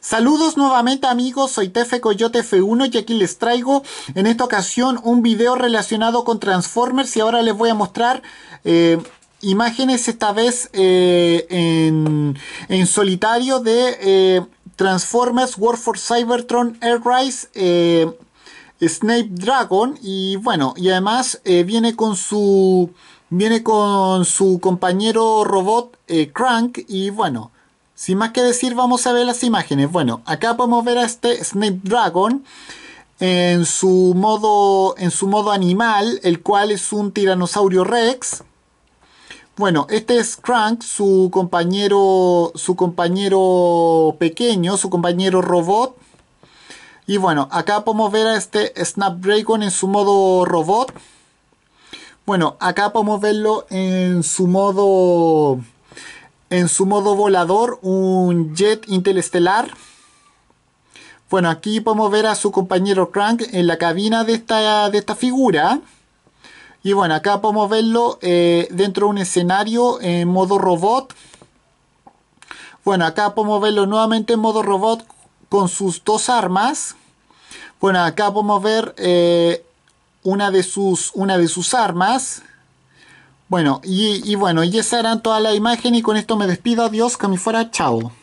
Saludos nuevamente amigos, soy Tefe Coyote F1 y aquí les traigo en esta ocasión un video relacionado con Transformers y ahora les voy a mostrar eh, imágenes esta vez eh, en, solitario de eh, Transformers War for Cybertron Airrise Snape Dragon y bueno, y además viene con su viene con su compañero robot Crank y bueno sin más que decir, vamos a ver las imágenes. Bueno, acá podemos ver a este Snapdragon en su modo, en su modo animal, el cual es un tiranosaurio rex. Bueno, este es Crank, su compañero, su compañero pequeño, su compañero robot. Y bueno, acá podemos ver a este Snapdragon en su modo robot. Bueno, acá podemos verlo en su modo en su modo volador un jet interestelar. Bueno, aquí podemos ver a su compañero Crank en la cabina de esta, de esta figura. Y bueno, acá podemos verlo eh, dentro de un escenario en modo robot. Bueno, acá podemos verlo nuevamente en modo robot con sus dos armas. Bueno, acá podemos ver eh, una, de sus, una de sus armas. Bueno, y, bueno, y esa era toda la imagen y con esto me despido. Adiós, que me fuera. Chao.